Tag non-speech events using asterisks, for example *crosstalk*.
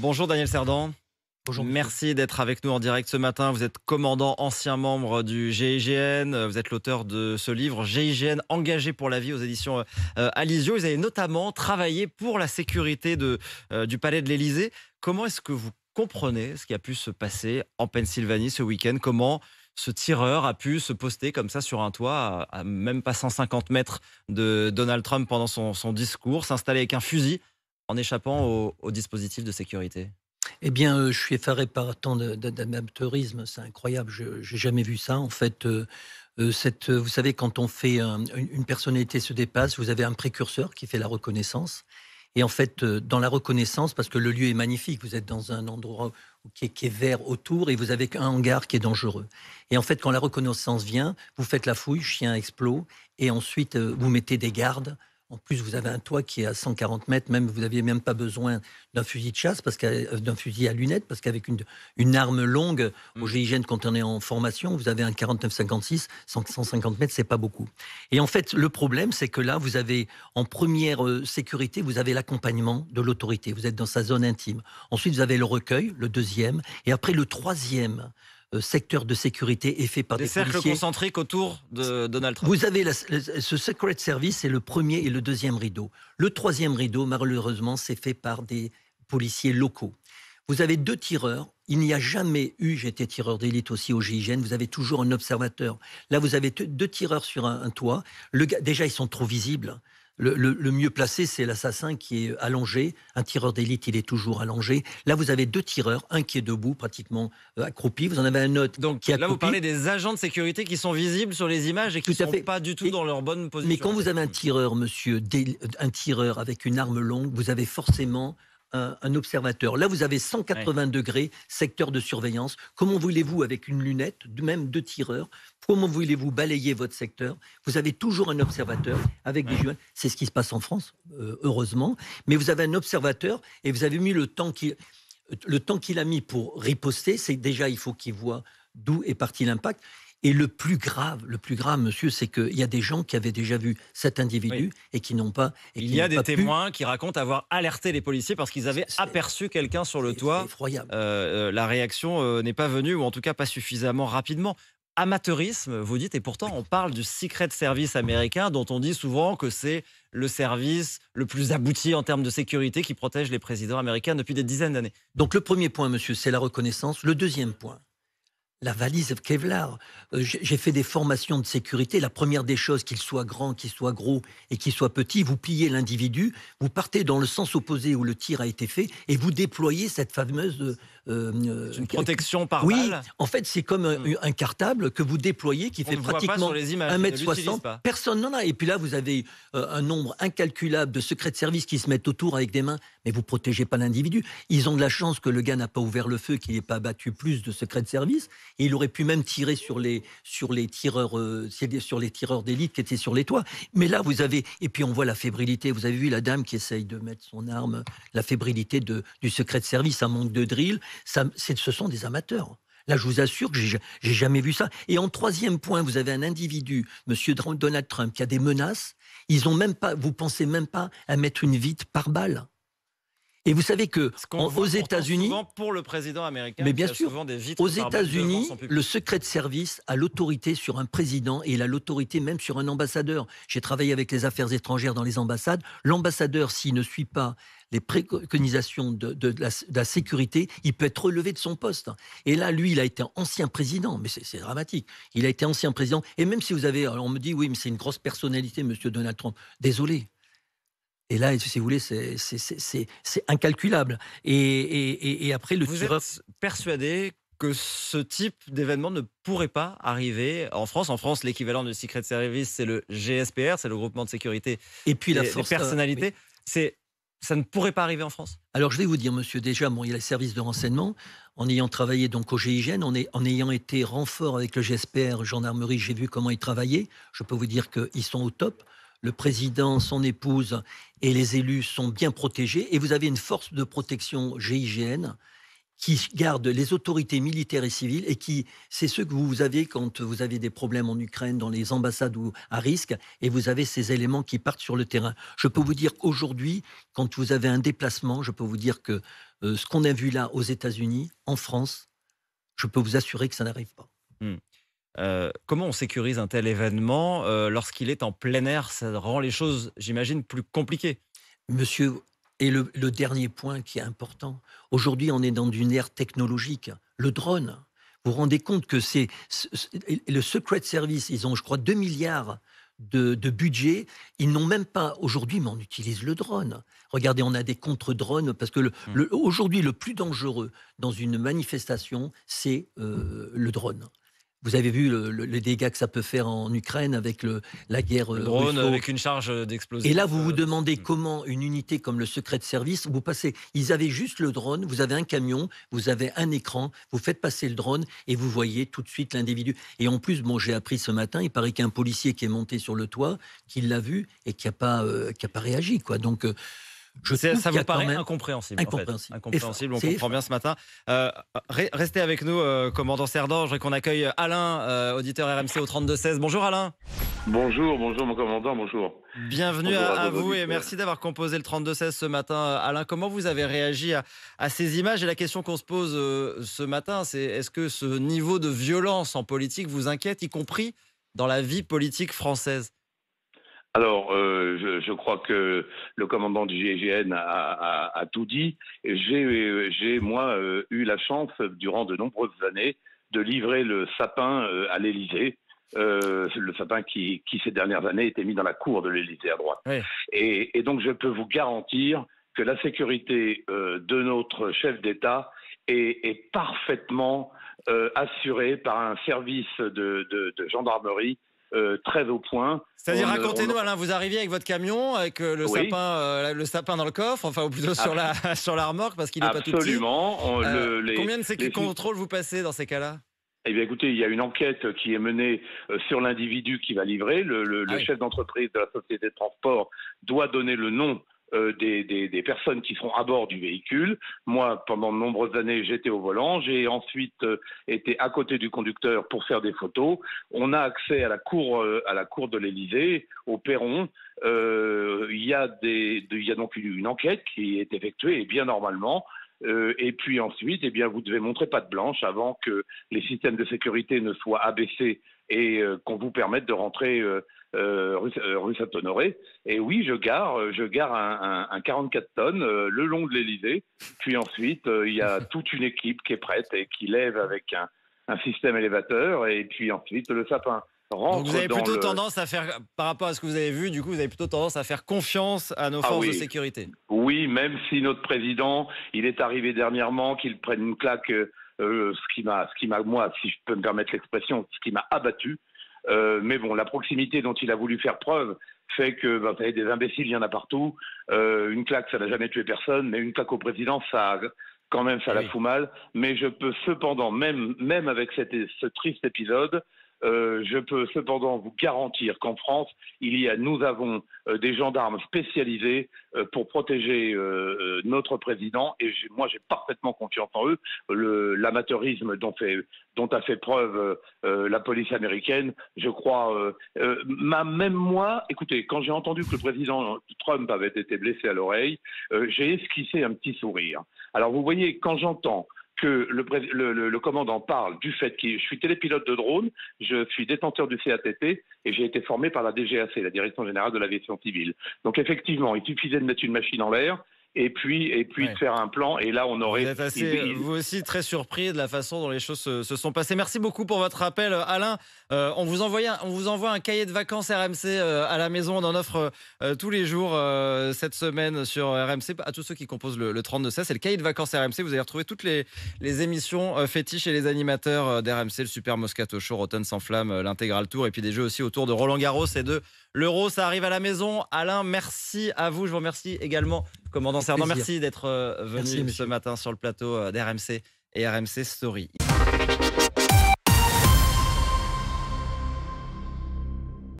Bonjour Daniel Cerdan. Bonjour. Merci d'être avec nous en direct ce matin. Vous êtes commandant, ancien membre du GIGN. Vous êtes l'auteur de ce livre GIGN engagé pour la vie aux éditions euh, Alizio. Vous avez notamment travaillé pour la sécurité euh, du palais de l'Élysée. Comment est-ce que vous comprenez ce qui a pu se passer en Pennsylvanie ce week-end Comment ce tireur a pu se poster comme ça sur un toit à, même pas 150 mètres de Donald Trump pendant son discours, s'installer avec un fusil en échappant au, dispositif de sécurité eh bien, euh, je suis effaré par tant d'amateurisme, c'est incroyable, je n'ai jamais vu ça. En fait, euh, euh, vous savez, quand on fait une personnalité se dépasse, vous avez un précurseur qui fait la reconnaissance. Et en fait, dans la reconnaissance, parce que le lieu est magnifique, vous êtes dans un endroit qui est, vert autour et vous avez un hangar qui est dangereux. Et en fait, quand la reconnaissance vient, vous faites la fouille, chien explose et ensuite vous mettez des gardes en plus, vous avez un toit qui est à 140 mètres, même vous n'aviez même pas besoin d'un fusil de chasse, parce euh, d'un fusil à lunettes, parce qu'avec une, une, arme longue, mm. au GIGN, quand on est en formation, vous avez un 49-56, 150 mètres, c'est pas beaucoup. Et en fait, le problème, c'est que là, vous avez en première euh, sécurité, vous avez l'accompagnement de l'autorité. Vous êtes dans sa zone intime. Ensuite, vous avez le recueil, le deuxième, et après le troisième. Euh, secteur de sécurité est fait par des, des cercles concentriques autour de Donald Trump. Vous avez ce Secret Service, c'est le premier et le deuxième rideau. Le troisième rideau, malheureusement, c'est fait par des policiers locaux. Vous avez deux tireurs. Il n'y a jamais eu, j'étais tireur d'élite aussi au GIGN, vous avez toujours un observateur. Là, vous avez deux tireurs sur un, toit. déjà, ils sont trop visibles. Le, mieux placé, c'est l'assassin qui est allongé. Un tireur d'élite, il est toujours allongé. Là, vous avez deux tireurs, un qui est debout, pratiquement euh, accroupi. Vous en avez un autre Donc, qui est Là, vous parlez des agents de sécurité qui sont visibles sur les images et qui ne sont pas du tout dans leur bonne position. Mais quand vous avez un tireur, monsieur, un tireur avec une arme longue, vous avez forcément un, observateur. Là, vous avez 180 degrés, secteur de surveillance. Comment voulez-vous, avec une lunette, même deux tireurs, comment voulez-vous balayer votre secteur Vous avez toujours un observateur avec des jeunes. C'est ce qui se passe en France, euh, heureusement. Mais vous avez un observateur et vous avez mis le temps qu'il le temps qu'il a mis pour riposter, c'est déjà il faut qu'il voit d'où est parti l'impact. Et le plus grave, le plus grave, monsieur, c'est qu'il y a des gens qui avaient déjà vu cet individu et qui n'ont pas. Et Il y a des témoins qui racontent avoir alerté les policiers parce qu'ils avaient aperçu quelqu'un sur le toit. Euh, euh, la réaction euh, n'est pas venue, ou en tout cas pas suffisamment rapidement amateurisme, vous dites, et pourtant on parle du secret service américain dont on dit souvent que c'est le service le plus abouti en termes de sécurité qui protège les présidents américains depuis des dizaines d'années. Donc le premier point, monsieur, c'est la reconnaissance. Le deuxième point, la valise Kevlar. Euh, j'ai fait des formations de sécurité. La première des choses, qu'il soit grand, qu'il soit gros et qu'il soit petit, vous pliez l'individu, vous partez dans le sens opposé où le tir a été fait et vous déployez cette fameuse... Euh, euh, une protection par oui, en fait, c'est comme hmm. un, cartable que vous déployez qui fait pratiquement 1m60. Personne n'en a. Et puis là, vous avez un nombre incalculable de secrets de service qui se mettent autour avec des mains, mais vous protégez pas l'individu. Ils ont de la chance que le gars n'a pas ouvert le feu, qu'il n'ait pas battu plus de secrets de service. Et il aurait pu même tirer sur les, sur les tireurs, euh, sur les tireurs d'élite qui étaient sur les toits. Mais là, vous avez, et puis on voit la fébrilité. Vous avez vu la dame qui essaye de mettre son arme, la fébrilité du secret de service, un manque de drill. Ça, ce sont des amateurs. Là, je vous assure que j'ai jamais vu ça. Et en troisième point, vous avez un individu, Monsieur Donald Trump, qui a des menaces. Ils ont même pas, vous pensez même pas à mettre une vite par balle. Et vous savez que aux États-Unis, le mais bien sûr, aux États-Unis, le secret de service a l'autorité sur un président et il a l'autorité même sur un ambassadeur. J'ai travaillé avec les affaires étrangères dans les ambassades. L'ambassadeur, s'il ne suit pas les préconisations de, la, sécurité, il peut être relevé de son poste. Et là, lui, il a été ancien président, mais c'est dramatique. Il a été ancien président. Et même si vous avez, alors on me dit, oui, mais c'est une grosse personnalité, Monsieur Donald Trump. Désolé, et là, si vous voulez, c'est incalculable. Et, après, le vous êtes persuadé que ce type d'événement ne pourrait pas arriver en France. En France, l'équivalent de Secret Service, c'est le GSPR, c'est le groupement de sécurité et puis la euh, personnalité, C'est ça ne pourrait pas arriver en France Alors je vais vous dire, monsieur, déjà, bon, il y a les services de renseignement. En ayant travaillé donc au GIGN, en, en ayant été renfort avec le GSPR, gendarmerie, j'ai vu comment ils travaillaient. Je peux vous dire qu'ils sont au top le président, son épouse et les élus sont bien protégés. Et vous avez une force de protection GIGN qui garde les autorités militaires et civiles et qui, c'est ce que vous avez quand vous avez des problèmes en Ukraine, dans les ambassades ou à risque, et vous avez ces éléments qui partent sur le terrain. Je peux vous dire aujourd'hui, quand vous avez un déplacement, je peux vous dire que euh, ce qu'on a vu là aux États-Unis, en France, je peux vous assurer que ça n'arrive pas. Hmm. Euh, comment on sécurise un tel événement euh, lorsqu'il est en plein air Ça rend les choses, j'imagine, plus compliquées. Monsieur, et le, dernier point qui est important, aujourd'hui on est dans une ère technologique, le drone. Vous vous rendez compte que c'est le Secret Service, ils ont je crois 2 milliards de, budget. Ils n'ont même pas aujourd'hui, mais on utilise le drone. Regardez, on a des contre-drones parce que le, hmm. aujourd'hui, le plus dangereux dans une manifestation, c'est euh, le drone. Vous avez vu le, les dégâts que ça peut faire en Ukraine avec la guerre. Le euh, drone avec une charge d'explosion Et là, vous vous euh, demandez mm. comment une unité comme le secret de service, vous passez. Ils avaient juste le drone, vous avez un camion, vous avez un écran, vous faites passer le drone et vous voyez tout de suite l'individu. Et en plus, bon, j'ai appris ce matin, il paraît qu'un policier qui est monté sur le toit, qui l'a vu et qui n'a euh, pas, réagi. Quoi. Donc. Je ça, ça vous paraît incompréhensible. En fait. incompréhensible on comprend bien ce matin. Euh, restez avec nous, euh, commandant Cerdan. Je voudrais qu'on accueille euh, Alain, auditeur RMC au 32-16. Bonjour Alain. Bonjour, bonjour mon commandant, bonjour. Bienvenue à, vous et merci d'avoir composé le 32-16 ce matin. Alain, comment vous avez réagi à ces images Et la question qu'on se pose ce matin, c'est est-ce que ce niveau de violence en politique vous inquiète, y compris dans la vie politique française alors, euh, je, crois que le commandant du GIGN a, tout dit. J'ai, moi, euh, eu la chance, durant de nombreuses années, de livrer le sapin euh, à l'Élysée. le sapin qui, qui, ces dernières années, était mis dans la cour de l'Élysée à droite. Et, donc, je peux vous garantir que la sécurité de notre chef d'État est, parfaitement assurée par un service de gendarmerie euh, très au point. C'est-à-dire, euh, racontez-nous, Alain, vous arriviez avec votre camion, avec euh, le, sapin, le sapin dans le coffre, enfin, ou plutôt sur, la, *laughs* sur la remorque, parce qu'il n'est pas tout petit. Absolument. Combien de ces contrôles vous passez dans ces cas-là eh bien, écoutez, il y a une enquête qui est menée sur l'individu qui va livrer. le ah chef d'entreprise de la société de transport doit donner le nom euh, des, personnes qui sont à bord du véhicule. Moi, pendant de nombreuses années, j'étais au volant. J'ai ensuite euh, été à côté du conducteur pour faire des photos. On a accès à la cour, euh, à la cour de l'Élysée, au perron. Il y, a donc une, une, enquête qui est effectuée et bien normalement. et puis ensuite, eh bien, vous devez montrer pas de blanche avant que les systèmes de sécurité ne soient abaissés et qu'on vous permette de rentrer euh, euh, rue, Saint-Honoré. Et oui, je gare, euh, je gare un, 44 tonnes le long de l'Elysée. Puis ensuite, il y a *laughs* toute une équipe qui est prête et qui lève avec un, système élévateur. Et puis ensuite, le sapin. rentre Donc vous avez plutôt tendance à faire, par rapport à ce que vous avez vu, du coup, vous avez plutôt tendance à faire confiance à nos ah forces de sécurité. Oui, même si notre président, il est arrivé dernièrement, qu'il prenne une claque, ce qui m'a, moi, si je peux me permettre l'expression, ce qui m'a abattu, euh, mais bon, la proximité dont il a voulu faire preuve fait que bah, vous savez, des imbéciles, il y en a partout. Euh, une claque, ça n'a jamais tué personne, mais une claque au président, ça quand même, ça la fout mal. Mais je peux cependant, même, avec ce triste épisode, euh, je peux cependant vous garantir qu'en France, il y nous avons euh, des gendarmes spécialisés euh, pour protéger notre président. Et moi, j'ai parfaitement confiance en eux. L'amateurisme dont, dont, a fait preuve la police américaine, je crois, ma, même moi, écoutez, quand j'ai entendu que le président Trump avait été blessé à l'oreille, j'ai esquissé un petit sourire. Alors, vous voyez, quand j'entends que le, commandant parle du fait que je suis télépilote de drone, je suis détenteur du CATT et j'ai été formé par la DGAC, la Direction Générale de l'Aviation Civile. Donc effectivement, il suffisait de mettre une machine en l'air et puis et puis de faire un plan. Et là, on aurait. Vous, vous aussi très surpris de la façon dont les choses se, sont passées. Merci beaucoup pour votre appel, euh, Alain. Euh, on vous envoie on vous envoie un cahier de vacances RMC euh, à la maison. On en offre tous les jours cette semaine sur RMC à tous ceux qui composent le, le 32 16. C'est le cahier de vacances RMC. Vous allez retrouver toutes les les émissions fétiches et les animateurs d'RMC, le Super Moscato Show, Rotten sans flamme, l'intégral tour, et puis des jeux aussi autour de Roland Garros et de l'Euro. Ça arrive à la maison. Alain, merci à vous. Je vous remercie également Commandant Sernan, merci d'être euh, venu ce matin sur le plateau euh, d'RMC et RMC Story.